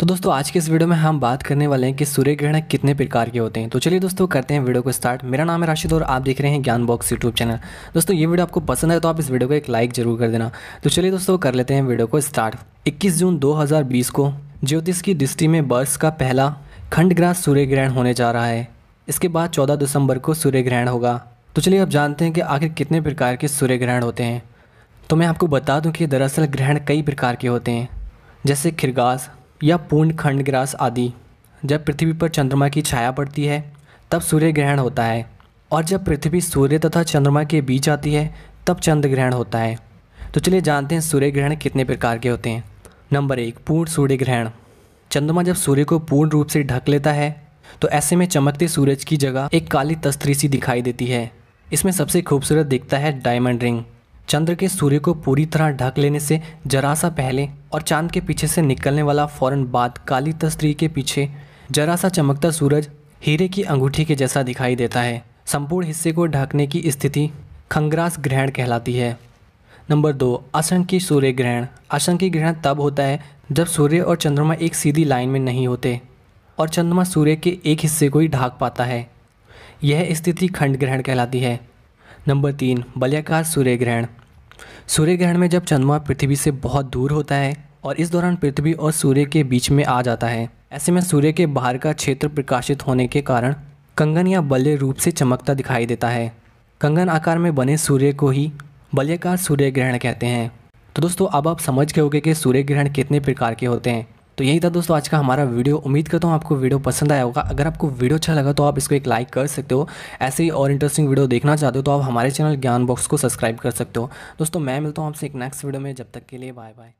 तो दोस्तों आज के इस वीडियो में हम बात करने वाले हैं कि सूर्य ग्रहण कितने प्रकार के होते हैं तो चलिए दोस्तों करते हैं वीडियो को स्टार्ट मेरा नाम है राशिद और आप देख रहे हैं ज्ञान बॉक्स यूट्यूब चैनल दोस्तों ये वीडियो आपको पसंद है तो आप इस वीडियो को एक लाइक जरूर कर देना तो चलिए दोस्तों कर लेते हैं वीडियो को स्टार्ट इक्कीस जून दो को ज्योतिष की दृष्टि में वर्ष का पहला खंडग्रास सूर्य ग्रहण होने जा रहा है इसके बाद चौदह दिसंबर को सूर्य ग्रहण होगा तो चलिए आप जानते हैं कि आखिर कितने प्रकार के सूर्य ग्रहण होते हैं तो मैं आपको बता दूं कि दरअसल ग्रहण कई प्रकार के होते हैं जैसे खिरगास या पूर्ण खंडग्रास आदि जब पृथ्वी पर चंद्रमा की छाया पड़ती है तब सूर्य ग्रहण होता है और जब पृथ्वी सूर्य तथा चंद्रमा के बीच आती है तब चंद्र ग्रहण होता है तो चलिए जानते हैं सूर्य ग्रहण कितने प्रकार के होते हैं नंबर एक पूर्ण सूर्य ग्रहण चंद्रमा जब सूर्य को पूर्ण रूप से ढक लेता है तो ऐसे में चमकते सूरज की जगह एक काली तस्तरी सी दिखाई देती है इसमें सबसे खूबसूरत दिखता है डायमंड रिंग चंद्र के सूर्य को पूरी तरह ढक लेने से जरा सा पहले और चांद के पीछे से निकलने वाला फ़ौरन बाद काली तस्त्री के पीछे जरा सा चमकता सूरज हीरे की अंगूठी के जैसा दिखाई देता है संपूर्ण हिस्से को ढकने की स्थिति खंगरास ग्रहण कहलाती है नंबर दो असंख्य सूर्य ग्रहण असंख्य ग्रहण तब होता है जब सूर्य और चंद्रमा एक सीधी लाइन में नहीं होते और चंद्रमा सूर्य के एक हिस्से को ही ढाक पाता है यह स्थिति खंड ग्रहण कहलाती है नंबर तीन बल्याकार सूर्य ग्रहण सूर्य ग्रहण में जब चंद्रमा पृथ्वी से बहुत दूर होता है और इस दौरान पृथ्वी और सूर्य के बीच में आ जाता है ऐसे में सूर्य के बाहर का क्षेत्र प्रकाशित होने के कारण कंगन या बल्य रूप से चमकता दिखाई देता है कंगन आकार में बने सूर्य को ही बल्यकार सूर्य ग्रहण कहते हैं तो दोस्तों अब आप समझ गए होगे कि सूर्य ग्रहण कितने प्रकार के होते हैं तो यही था दोस्तों आज का हमारा वीडियो उम्मीद करता हूँ आपको वीडियो पसंद आया होगा अगर आपको वीडियो अच्छा लगा तो आप इसको एक लाइक कर सकते हो ऐसे ही और इंटरेस्टिंग वीडियो देखना चाहते हो तो आप हमारे चैनल ज्ञान बॉक्स को सब्सक्राइब कर सकते हो दोस्तों मैं मिलता हूँ आपसे एक नेक्स्ट वीडियो में जब तक के लिए बाय बाय